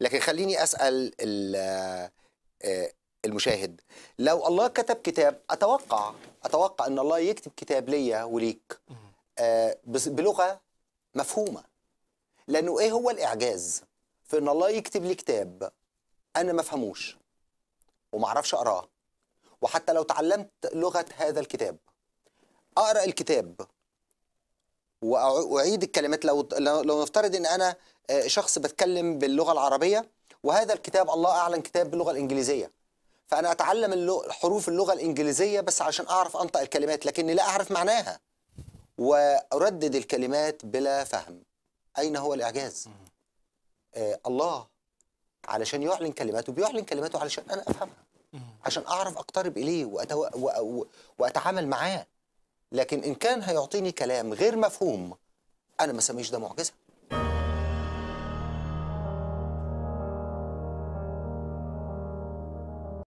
لكن خليني اسال آه، المشاهد لو الله كتب كتاب اتوقع اتوقع ان الله يكتب كتاب ليا وليك آه، بلغه مفهومه لانه ايه هو الاعجاز في ان الله يكتب لي كتاب انا ما افهموش وما اعرفش اقراه وحتى لو تعلمت لغه هذا الكتاب اقرا الكتاب واعيد الكلمات لو لو نفترض ان انا آه، شخص بتكلم باللغه العربيه وهذا الكتاب الله اعلم كتاب باللغه الانجليزيه فانا اتعلم حروف اللغه الانجليزيه بس عشان اعرف انطق الكلمات لكني لا اعرف معناها واردد الكلمات بلا فهم اين هو الاعجاز آه الله علشان يعلن كلماته بيعلن كلماته علشان انا افهمها عشان اعرف اقترب اليه وأتو... و... و... واتعامل معاه لكن إن كان هيعطيني كلام غير مفهوم أنا ما سميش ده معجزة